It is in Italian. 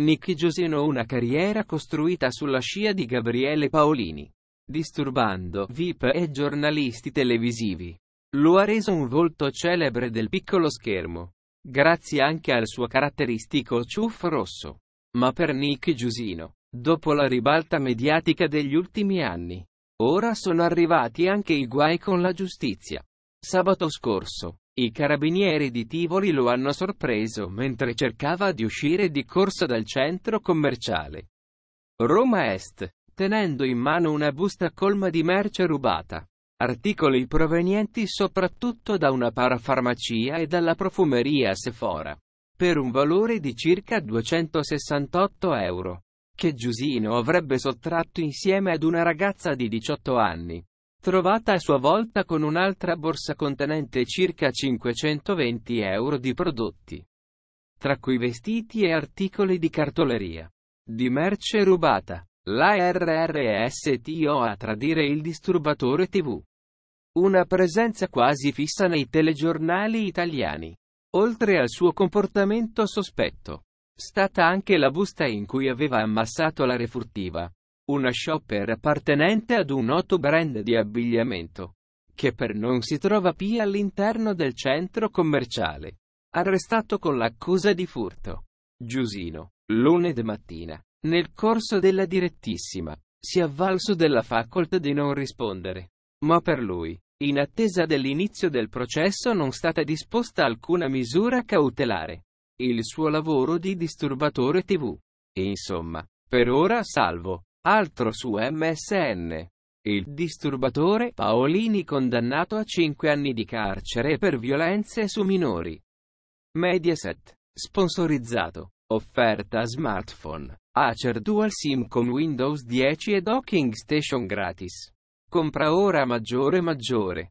Nick Gioseno una carriera costruita sulla scia di Gabriele Paolini, disturbando VIP e giornalisti televisivi. Lo ha reso un volto celebre del piccolo schermo, grazie anche al suo caratteristico ciuffo rosso. Ma per Nick Giusino, dopo la ribalta mediatica degli ultimi anni, ora sono arrivati anche i guai con la giustizia. Sabato scorso, i carabinieri di Tivoli lo hanno sorpreso mentre cercava di uscire di corsa dal centro commerciale. Roma Est, tenendo in mano una busta colma di merce rubata. Articoli provenienti soprattutto da una parafarmacia e dalla profumeria Sephora. Per un valore di circa 268 euro. Che Giusino avrebbe sottratto insieme ad una ragazza di 18 anni trovata a sua volta con un'altra borsa contenente circa 520 euro di prodotti, tra cui vestiti e articoli di cartoleria, di merce rubata. La RRSTO a tradire il disturbatore TV. Una presenza quasi fissa nei telegiornali italiani. Oltre al suo comportamento sospetto, stata anche la busta in cui aveva ammassato la refurtiva, una shopper appartenente ad un noto brand di abbigliamento, che per non si trova più all'interno del centro commerciale. Arrestato con l'accusa di furto. Giusino, lunedì mattina, nel corso della direttissima, si è avvalso della facoltà di non rispondere. Ma per lui, in attesa dell'inizio del processo non è stata disposta alcuna misura cautelare. Il suo lavoro di disturbatore tv. Insomma, per ora salvo. Altro su MSN. Il disturbatore Paolini condannato a 5 anni di carcere per violenze su minori. Mediaset. Sponsorizzato. Offerta smartphone. Acer Dual SIM con Windows 10 e docking station gratis. Compra ora maggiore maggiore.